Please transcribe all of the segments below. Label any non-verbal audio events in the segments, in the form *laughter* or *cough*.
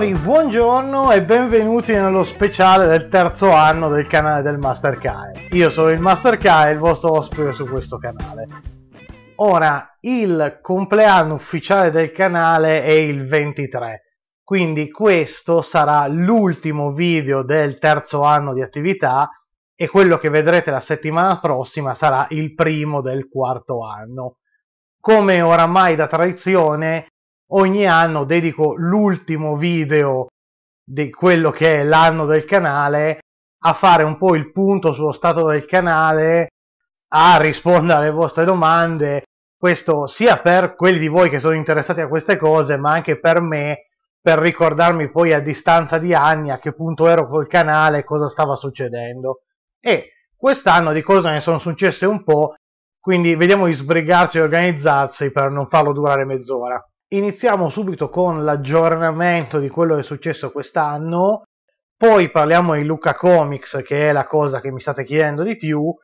signori, buongiorno e benvenuti nello speciale del terzo anno del canale del Master Kai. Io sono il Master Kai, il vostro ospite su questo canale. Ora, il compleanno ufficiale del canale è il 23, quindi questo sarà l'ultimo video del terzo anno di attività e quello che vedrete la settimana prossima sarà il primo del quarto anno. Come oramai da tradizione, ogni anno dedico l'ultimo video di quello che è l'anno del canale a fare un po' il punto sullo stato del canale, a rispondere alle vostre domande, questo sia per quelli di voi che sono interessati a queste cose, ma anche per me, per ricordarmi poi a distanza di anni a che punto ero col canale, cosa stava succedendo. E quest'anno di cosa ne sono successe un po', quindi vediamo di sbrigarsi e organizzarsi per non farlo durare mezz'ora. Iniziamo subito con l'aggiornamento di quello che è successo quest'anno, poi parliamo di Luca Comics, che è la cosa che mi state chiedendo di più,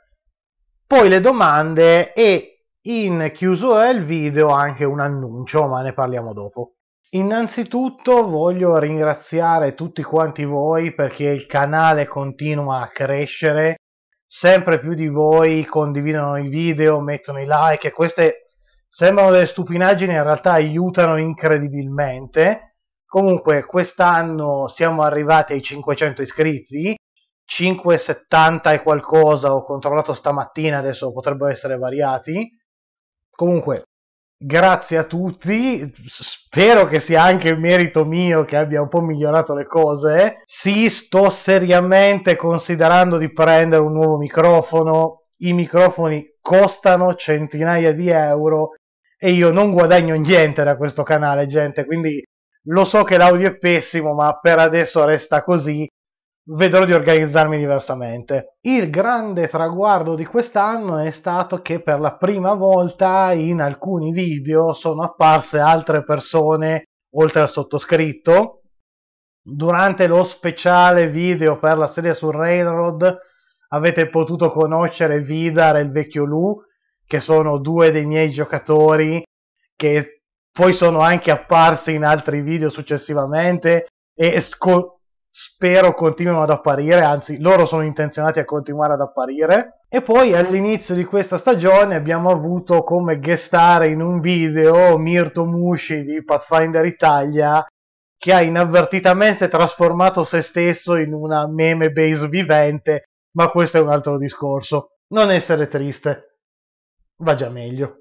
poi le domande e in chiusura del video anche un annuncio, ma ne parliamo dopo. Innanzitutto voglio ringraziare tutti quanti voi perché il canale continua a crescere, sempre più di voi condividono i video, mettono i like e queste Sembrano delle stupinaggini, in realtà aiutano incredibilmente. Comunque, quest'anno siamo arrivati ai 500 iscritti, 570 e qualcosa ho controllato stamattina, adesso potrebbero essere variati. Comunque, grazie a tutti, spero che sia anche merito mio che abbia un po' migliorato le cose. Sì, sto seriamente considerando di prendere un nuovo microfono, i microfoni costano centinaia di euro e io non guadagno niente da questo canale, gente, quindi lo so che l'audio è pessimo, ma per adesso resta così. Vedrò di organizzarmi diversamente. Il grande traguardo di quest'anno è stato che per la prima volta in alcuni video sono apparse altre persone oltre al sottoscritto. Durante lo speciale video per la serie su Railroad avete potuto conoscere Vidar e il vecchio Lu, che sono due dei miei giocatori che poi sono anche apparsi in altri video successivamente e sco- spero continuino ad apparire, anzi loro sono intenzionati a continuare ad apparire. E poi all'inizio di questa stagione abbiamo avuto come guestare in un video Mirto Mushi di Pathfinder Italia che ha inavvertitamente trasformato se stesso in una meme base vivente, ma questo è un altro discorso. Non essere triste va già meglio.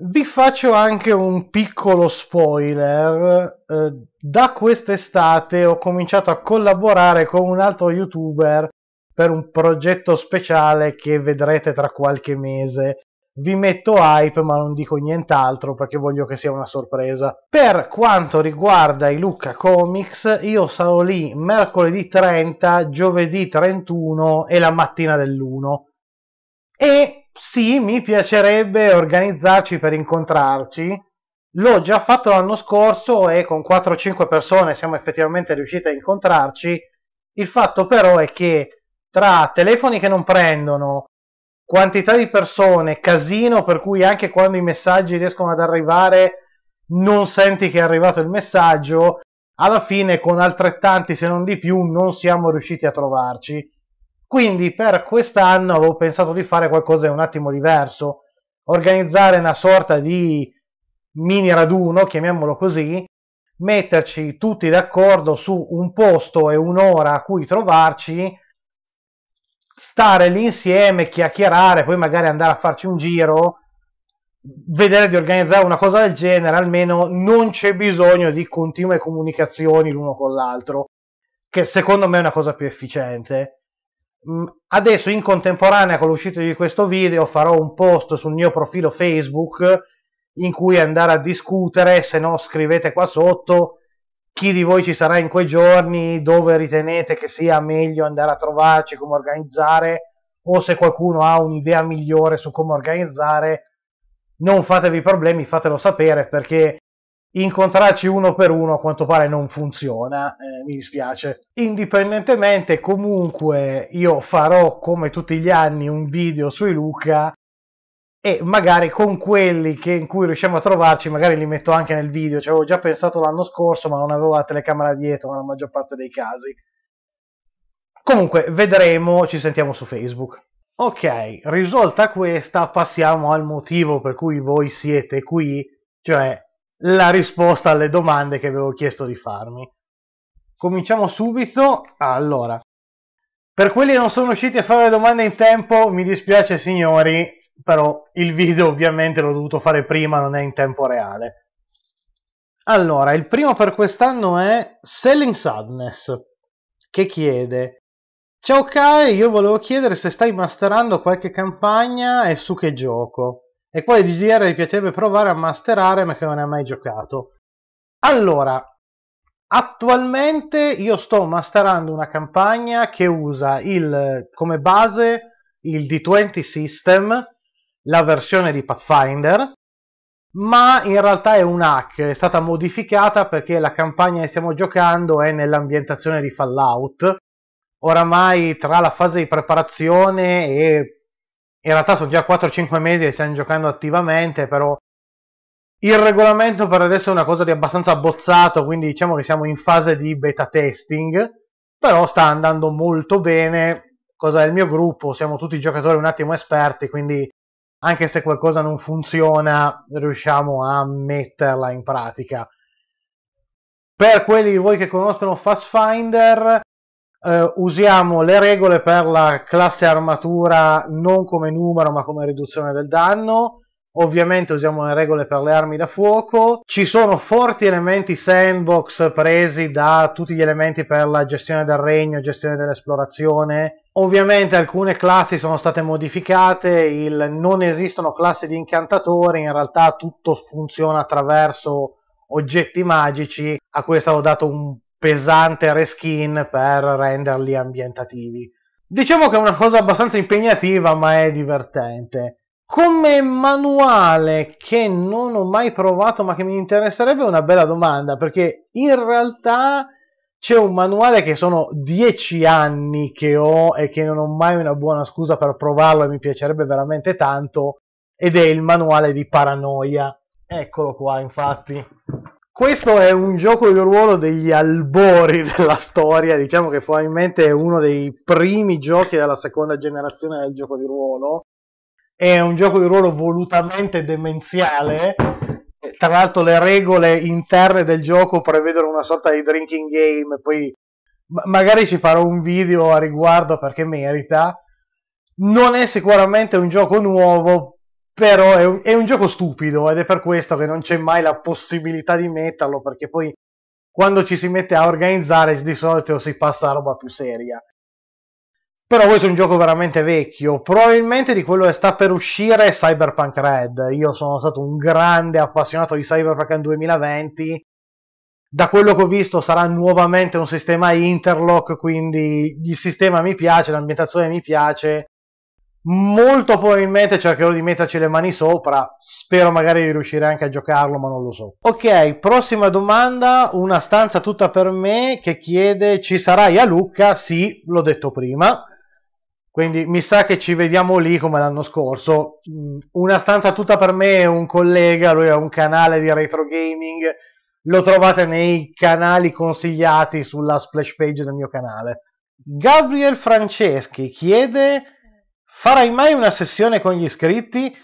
Vi faccio anche un piccolo spoiler. Eh, da quest'estate ho cominciato a collaborare con un altro youtuber per un progetto speciale che vedrete tra qualche mese. Vi metto hype ma non dico nient'altro perché voglio che sia una sorpresa. Per quanto riguarda i Lucca Comics, io sarò lì mercoledì 30, giovedì 31 e la mattina dell'1. E sì, mi piacerebbe organizzarci per incontrarci. L'ho già fatto l'anno scorso e con 4-5 persone siamo effettivamente riusciti a incontrarci. Il fatto però è che tra telefoni che non prendono, quantità di persone, casino per cui anche quando i messaggi riescono ad arrivare non senti che è arrivato il messaggio, alla fine con altrettanti se non di più non siamo riusciti a trovarci quindi per quest'anno avevo pensato di fare qualcosa di un attimo diverso, organizzare una sorta di mini raduno, chiamiamolo così, metterci tutti d'accordo su un posto e un'ora a cui trovarci, stare lì insieme, chiacchierare, poi magari andare a farci un giro, vedere di organizzare una cosa del genere, almeno non c'è bisogno di continue comunicazioni l'uno con l'altro, che secondo me è una cosa più efficiente. Mm, adesso in contemporanea con l'uscita di questo video farò un post sul mio profilo Facebook in cui andare a discutere, se no scrivete qua sotto chi di voi ci sarà in quei giorni, dove ritenete che sia meglio andare a trovarci, come organizzare o se qualcuno ha un'idea migliore su come organizzare, non fatevi problemi, fatelo sapere perché incontrarci uno per uno a quanto pare non funziona, eh, mi dispiace. Indipendentemente, comunque, io farò come tutti gli anni un video sui Luca e magari con quelli che, in cui riusciamo a trovarci, magari li metto anche nel video. Ci avevo già pensato l'anno scorso, ma non avevo la telecamera dietro nella maggior parte dei casi. Comunque, vedremo, ci sentiamo su Facebook. Ok, risolta questa, passiamo al motivo per cui voi siete qui, cioè la risposta alle domande che avevo chiesto di farmi. Cominciamo subito. allora, per quelli che non sono riusciti a fare le domande in tempo, mi dispiace signori, però il video ovviamente l'ho dovuto fare prima, non è in tempo reale. Allora, il primo per quest'anno è Selling Sadness, che chiede Ciao Kai, io volevo chiedere se stai masterando qualche campagna e su che gioco e quale DDR vi piacerebbe provare a masterare ma che non ha mai giocato? Allora, attualmente io sto masterando una campagna che usa il, come base il D20 System, la versione di Pathfinder, ma in realtà è un hack, è stata modificata perché la campagna che stiamo giocando è nell'ambientazione di Fallout. Oramai tra la fase di preparazione e in realtà sono già 4-5 mesi che stiamo giocando attivamente, però il regolamento per adesso è una cosa di abbastanza abbozzato, quindi diciamo che siamo in fase di beta testing, però sta andando molto bene, cosa del mio gruppo, siamo tutti giocatori un attimo esperti, quindi anche se qualcosa non funziona riusciamo a metterla in pratica. Per quelli di voi che conoscono Fast Finder, eh, usiamo le regole per la classe armatura non come numero ma come riduzione del danno ovviamente usiamo le regole per le armi da fuoco, ci sono forti elementi sandbox presi da tutti gli elementi per la gestione del regno, gestione dell'esplorazione, ovviamente alcune classi sono state modificate, il, non esistono classi di incantatori, in realtà tutto funziona attraverso oggetti magici, a cui è stato dato un pesante reskin per renderli ambientativi. Diciamo che è una cosa abbastanza impegnativa, ma è divertente. Come manuale che non ho mai provato, ma che mi interesserebbe, è una bella domanda, perché in realtà c'è un manuale che sono dieci anni che ho e che non ho mai una buona scusa per provarlo e mi piacerebbe veramente tanto, ed è il manuale di Paranoia. Eccolo qua, infatti. Questo è un gioco di ruolo degli albori *laughs* della storia, diciamo che probabilmente è uno dei primi giochi della seconda generazione del gioco di ruolo. È un gioco di ruolo volutamente demenziale. Tra l'altro le regole interne del gioco prevedono una sorta di drinking game, poi magari ci farò un video a riguardo perché merita. Non è sicuramente un gioco nuovo, però è un, è un, gioco stupido ed è per questo che non c'è mai la possibilità di metterlo perché poi quando ci si mette a organizzare di solito si passa a roba più seria però questo è un gioco veramente vecchio probabilmente di quello che sta per uscire è Cyberpunk Red io sono stato un grande appassionato di Cyberpunk 2020 da quello che ho visto sarà nuovamente un sistema interlock quindi il sistema mi piace l'ambientazione mi piace Molto probabilmente cercherò di metterci le mani sopra, spero magari di riuscire anche a giocarlo, ma non lo so. Ok, prossima domanda, una stanza tutta per me che chiede ci sarai a Lucca? Sì, l'ho detto prima. Quindi mi sa che ci vediamo lì come l'anno scorso. Mm, una stanza tutta per me è un collega, lui ha un canale di retro gaming, lo trovate nei canali consigliati sulla splash page del mio canale. Gabriel Franceschi chiede Farai mai una sessione con gli iscritti?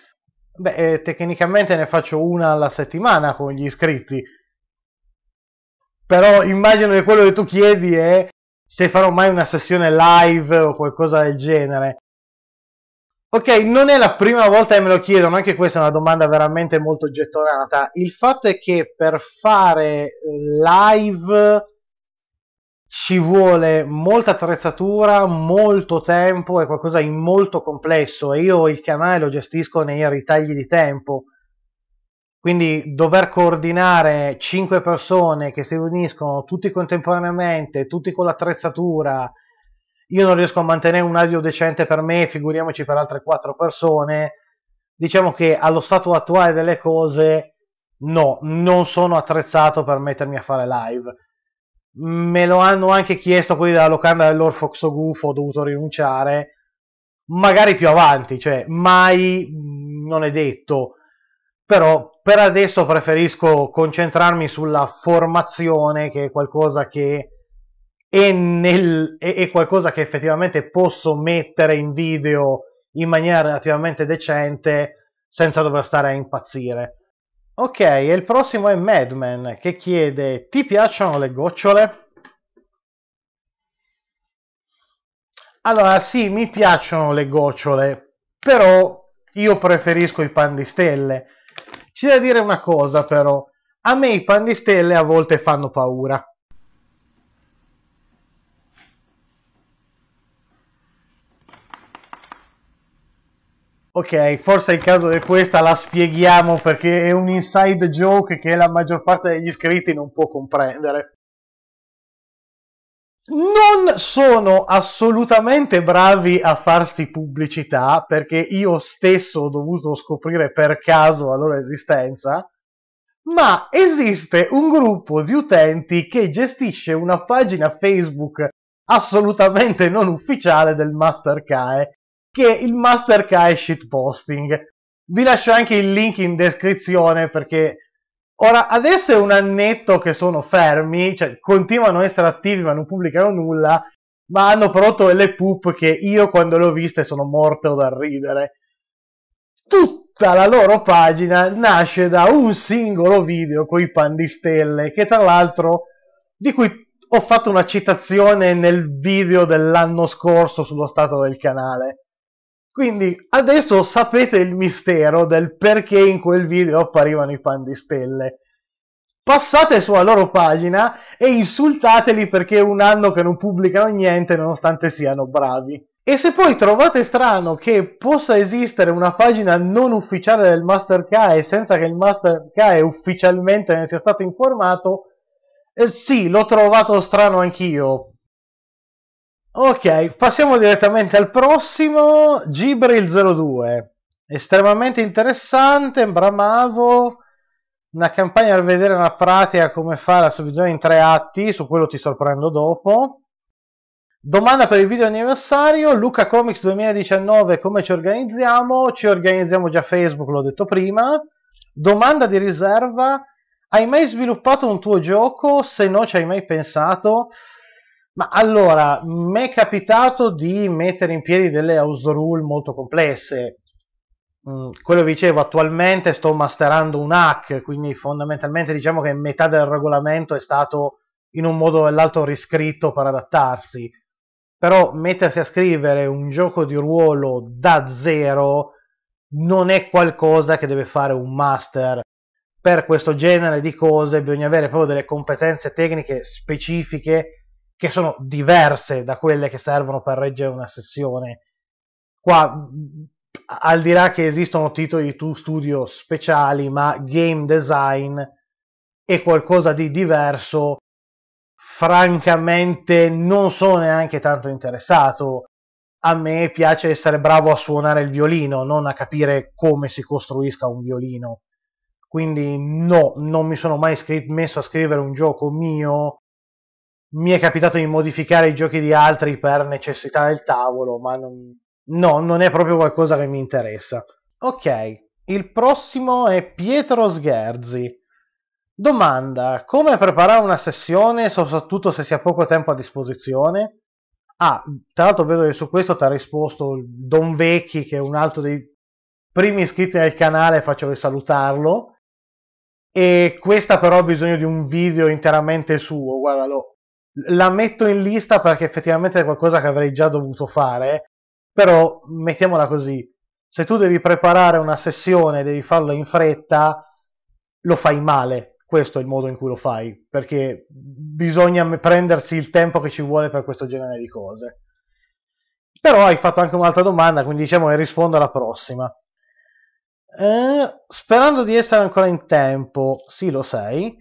Beh, eh, tecnicamente ne faccio una alla settimana con gli iscritti. Però immagino che quello che tu chiedi è se farò mai una sessione live o qualcosa del genere. Ok, non è la prima volta che me lo chiedono, anche questa è una domanda veramente molto gettonata. Il fatto è che per fare eh, live ci vuole molta attrezzatura, molto tempo, è qualcosa di molto complesso e io il canale lo gestisco nei ritagli di tempo. Quindi dover coordinare 5 persone che si riuniscono tutti contemporaneamente, tutti con l'attrezzatura, io non riesco a mantenere un audio decente per me, figuriamoci per altre 4 persone, diciamo che allo stato attuale delle cose no, non sono attrezzato per mettermi a fare live me lo hanno anche chiesto quelli della locanda dell'Orfoxo Gufo, ho dovuto rinunciare, magari più avanti, cioè mai, mm, non è detto, però per adesso preferisco concentrarmi sulla formazione che è qualcosa che è, nel, è, è qualcosa che effettivamente posso mettere in video in maniera relativamente decente senza dover stare a impazzire Ok, e il prossimo è Madman che chiede: Ti piacciono le gocciole? Allora, sì, mi piacciono le gocciole, però io preferisco i pan di stelle. C'è da dire una cosa, però: a me i pan di stelle a volte fanno paura. Ok, forse è il caso di questa, la spieghiamo perché è un inside joke che la maggior parte degli iscritti non può comprendere. Non sono assolutamente bravi a farsi pubblicità perché io stesso ho dovuto scoprire per caso la loro esistenza, ma esiste un gruppo di utenti che gestisce una pagina Facebook assolutamente non ufficiale del Mastercae che è il Mastercard Shitposting. Vi lascio anche il link in descrizione perché ora adesso è un annetto che sono fermi, cioè continuano a essere attivi ma non pubblicano nulla, ma hanno prodotto delle poop che io quando le ho viste sono morto dal ridere. Tutta la loro pagina nasce da un singolo video con i pandistelle che tra l'altro di cui ho fatto una citazione nel video dell'anno scorso sullo stato del canale. Quindi adesso sapete il mistero del perché in quel video apparivano i pandistelle. Passate sulla loro pagina e insultateli perché è un anno che non pubblicano niente nonostante siano bravi. E se poi trovate strano che possa esistere una pagina non ufficiale del Master KAE senza che il Master KAE ufficialmente ne sia stato informato, eh sì, l'ho trovato strano anch'io, Ok, passiamo direttamente al prossimo, Gibril02. Estremamente interessante, bramavo, una campagna per vedere una pratica come fare la suddivisione in tre atti, su quello ti sorprendo dopo. Domanda per il video anniversario, Luca Comics 2019, come ci organizziamo? Ci organizziamo già Facebook, l'ho detto prima. Domanda di riserva, hai mai sviluppato un tuo gioco? Se no ci hai mai pensato? Ma allora, mi è capitato di mettere in piedi delle house rule molto complesse. Mm, quello che dicevo, attualmente sto masterando un hack, quindi fondamentalmente diciamo che metà del regolamento è stato in un modo o nell'altro riscritto per adattarsi. Però mettersi a scrivere un gioco di ruolo da zero non è qualcosa che deve fare un master. Per questo genere di cose bisogna avere proprio delle competenze tecniche specifiche che sono diverse da quelle che servono per reggere una sessione. Qua, al di là che esistono titoli tu studio speciali, ma game design è qualcosa di diverso, francamente non sono neanche tanto interessato. A me piace essere bravo a suonare il violino, non a capire come si costruisca un violino. Quindi no, non mi sono mai scr- messo a scrivere un gioco mio mi è capitato di modificare i giochi di altri per necessità del tavolo, ma non, no, non è proprio qualcosa che mi interessa. Ok, il prossimo è Pietro Sgherzi. Domanda: come preparare una sessione, soprattutto se si ha poco tempo a disposizione? Ah, tra l'altro vedo che su questo ti ha risposto Don Vecchi, che è un altro dei primi iscritti al canale, faccio per salutarlo. E questa però ha bisogno di un video interamente suo, guardalo la metto in lista perché effettivamente è qualcosa che avrei già dovuto fare, però mettiamola così, se tu devi preparare una sessione e devi farla in fretta, lo fai male, questo è il modo in cui lo fai, perché bisogna prendersi il tempo che ci vuole per questo genere di cose. Però hai fatto anche un'altra domanda, quindi diciamo che rispondo alla prossima. Eh, sperando di essere ancora in tempo, sì lo sei,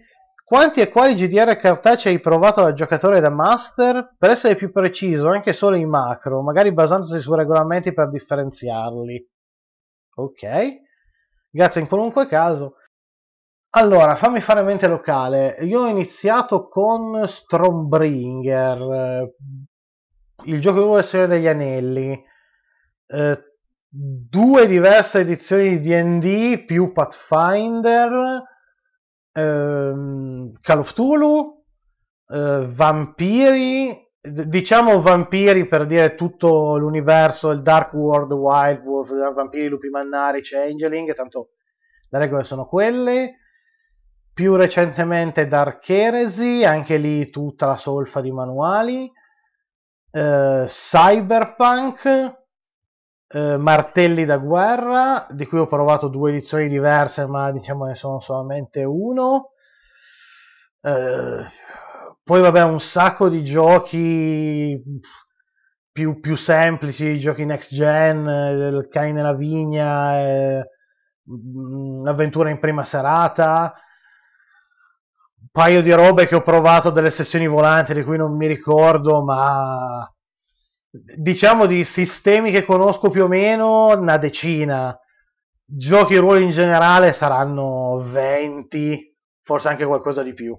quanti e quali GDR cartacei hai provato da giocatore da master? Per essere più preciso, anche solo in macro, magari basandosi su regolamenti per differenziarli. Ok, grazie in qualunque caso. Allora, fammi fare mente locale. Io ho iniziato con Strombringer, eh, il gioco di versione degli anelli. Eh, due diverse edizioni di DD più Pathfinder ehm, Call of Tulu, eh, vampiri, diciamo vampiri per dire tutto l'universo, il Dark World, Wild Wolf, eh, vampiri, lupi mannari, Changeling, tanto le regole sono quelle. Più recentemente Dark Heresy, anche lì tutta la solfa di manuali. Eh, cyberpunk, eh, Martelli da guerra, di cui ho provato due edizioni diverse, ma diciamo ne sono solamente uno. Eh, poi vabbè, un sacco di giochi più, più semplici, giochi next gen, il cane nella vigna, l'avventura mm, in prima serata Un paio di robe che ho provato delle sessioni volanti di cui non mi ricordo, ma diciamo di sistemi che conosco più o meno una decina giochi ruoli in generale saranno 20 forse anche qualcosa di più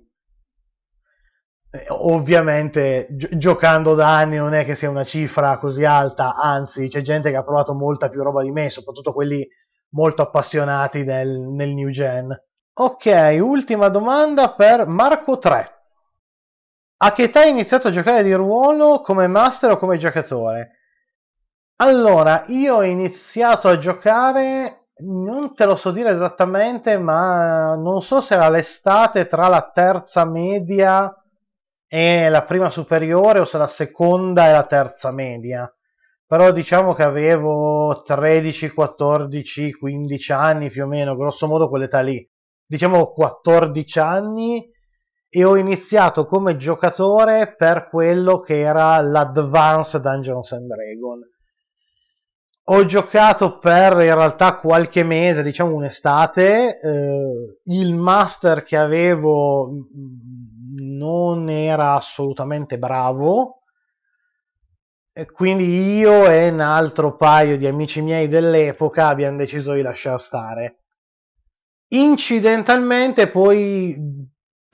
eh, ovviamente gi- giocando da anni non è che sia una cifra così alta anzi c'è gente che ha provato molta più roba di me soprattutto quelli molto appassionati nel, nel new gen ok ultima domanda per Marco 3 a che età hai iniziato a giocare di ruolo come master o come giocatore? Allora, io ho iniziato a giocare, non te lo so dire esattamente, ma non so se era l'estate tra la terza media e la prima superiore o se la seconda e la terza media. Però diciamo che avevo 13, 14, 15 anni più o meno, grosso modo quell'età lì. Diciamo 14 anni e ho iniziato come giocatore per quello che era l'Advanced Dungeons and Dragons. Ho giocato per in realtà qualche mese, diciamo un'estate, eh, il master che avevo mm, non era assolutamente bravo, e quindi io e un altro paio di amici miei dell'epoca abbiamo deciso di lasciar stare. Incidentalmente poi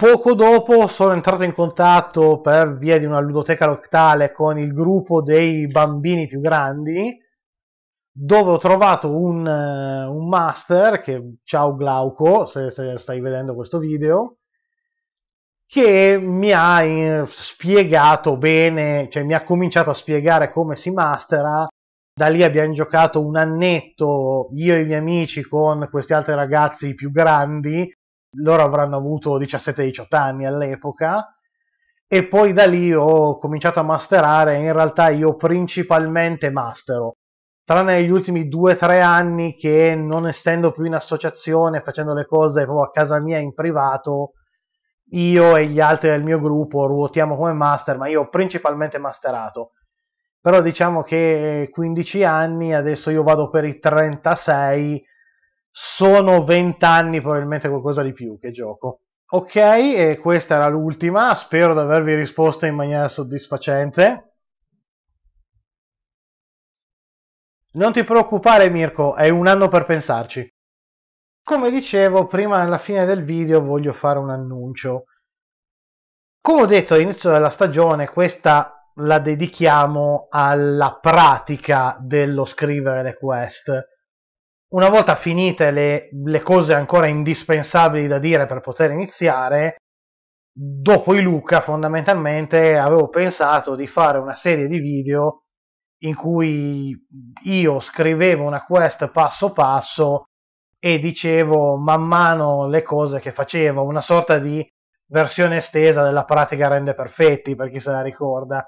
Poco dopo sono entrato in contatto per via di una ludoteca locale con il gruppo dei bambini più grandi, dove ho trovato un, eh, un master, che ciao Glauco, se, se stai vedendo questo video, che mi ha eh, spiegato bene, cioè mi ha cominciato a spiegare come si mastera. Da lì abbiamo giocato un annetto io e i miei amici con questi altri ragazzi più grandi loro avranno avuto 17-18 anni all'epoca e poi da lì ho cominciato a masterare, in realtà io principalmente mastero, tranne gli ultimi 2-3 anni che non essendo più in associazione, facendo le cose proprio a casa mia in privato, io e gli altri del mio gruppo ruotiamo come master, ma io ho principalmente masterato. Però diciamo che 15 anni, adesso io vado per i 36 sono 20 anni, probabilmente qualcosa di più che gioco. Ok, e questa era l'ultima, spero di avervi risposto in maniera soddisfacente. Non ti preoccupare Mirko, è un anno per pensarci. Come dicevo, prima alla fine del video voglio fare un annuncio. Come ho detto all'inizio della stagione, questa la dedichiamo alla pratica dello scrivere le quest una volta finite le, le cose ancora indispensabili da dire per poter iniziare, dopo i Luca fondamentalmente avevo pensato di fare una serie di video in cui io scrivevo una quest passo passo e dicevo man mano le cose che facevo, una sorta di versione estesa della pratica rende perfetti per chi se la ricorda.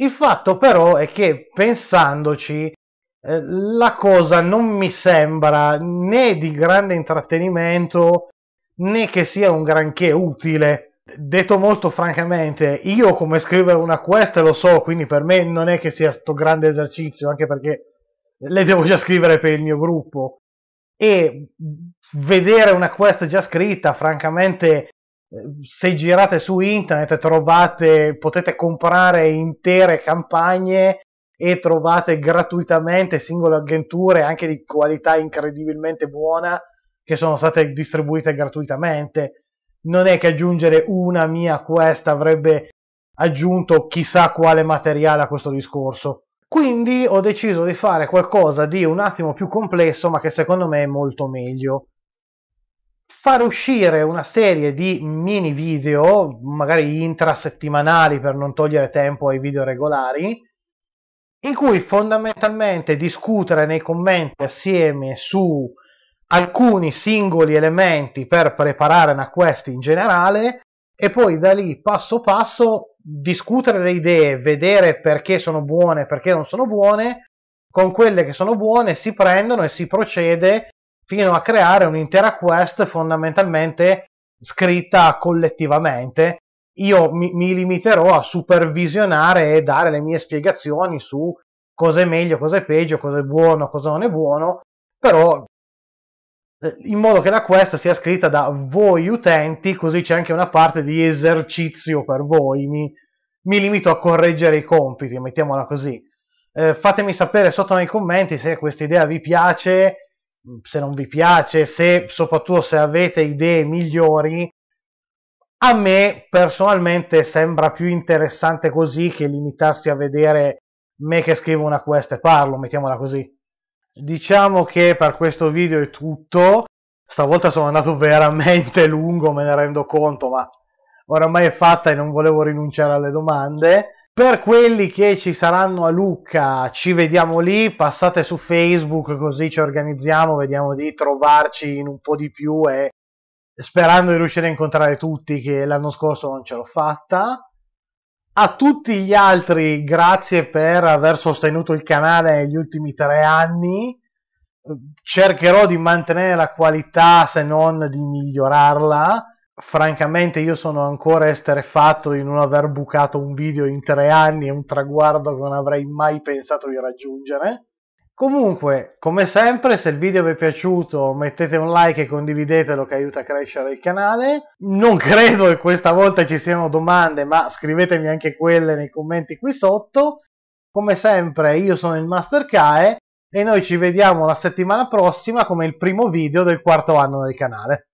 Il fatto però è che pensandoci eh, la cosa non mi sembra né di grande intrattenimento né che sia un granché utile. Detto molto francamente, io come scrivere una quest lo so, quindi per me non è che sia sto grande esercizio, anche perché le devo già scrivere per il mio gruppo. E vedere una quest già scritta, francamente, se girate su internet trovate, potete comprare intere campagne e trovate gratuitamente singole avventure anche di qualità incredibilmente buona che sono state distribuite gratuitamente. Non è che aggiungere una mia quest avrebbe aggiunto chissà quale materiale a questo discorso. Quindi ho deciso di fare qualcosa di un attimo più complesso, ma che secondo me è molto meglio. Fare uscire una serie di mini video, magari intrasettimanali per non togliere tempo ai video regolari, in cui fondamentalmente discutere nei commenti assieme su alcuni singoli elementi per preparare una quest in generale e poi da lì passo passo discutere le idee, vedere perché sono buone e perché non sono buone, con quelle che sono buone si prendono e si procede fino a creare un'intera quest fondamentalmente scritta collettivamente io mi, mi limiterò a supervisionare e dare le mie spiegazioni su cosa è meglio, cosa è peggio, cosa è buono, cosa non è buono, però eh, in modo che la quest sia scritta da voi utenti, così c'è anche una parte di esercizio per voi. Mi, mi limito a correggere i compiti, mettiamola così. Eh, fatemi sapere sotto nei commenti se questa idea vi piace, se non vi piace, se soprattutto se avete idee migliori a me personalmente sembra più interessante così che limitarsi a vedere me che scrivo una quest e parlo, mettiamola così. Diciamo che per questo video è tutto. Stavolta sono andato veramente lungo, me ne rendo conto, ma oramai è fatta e non volevo rinunciare alle domande. Per quelli che ci saranno a Lucca, ci vediamo lì, passate su Facebook così ci organizziamo, vediamo di trovarci in un po' di più e sperando di riuscire a incontrare tutti che l'anno scorso non ce l'ho fatta. A tutti gli altri grazie per aver sostenuto il canale negli ultimi tre anni. Cercherò di mantenere la qualità se non di migliorarla. Francamente io sono ancora esterefatto di non aver bucato un video in tre anni, è un traguardo che non avrei mai pensato di raggiungere Comunque, come sempre, se il video vi è piaciuto mettete un like e condividetelo che aiuta a crescere il canale. Non *laughs* credo che questa volta ci siano domande, ma scrivetemi anche quelle nei commenti qui sotto. Come sempre, io sono il Master Kae e noi ci vediamo la settimana prossima come il primo video del quarto anno del canale.